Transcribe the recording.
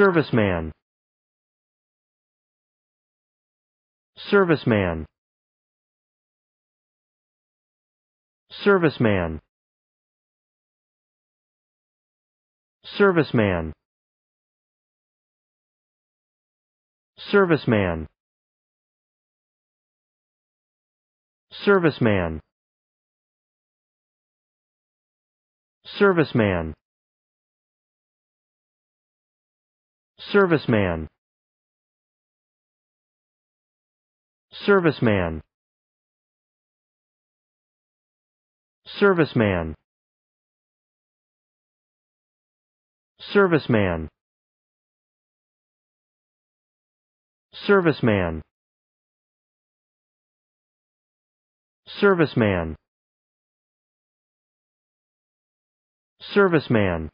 Serviceman Serviceman Serviceman Serviceman Serviceman Serviceman Serviceman serviceman serviceman serviceman serviceman serviceman serviceman serviceman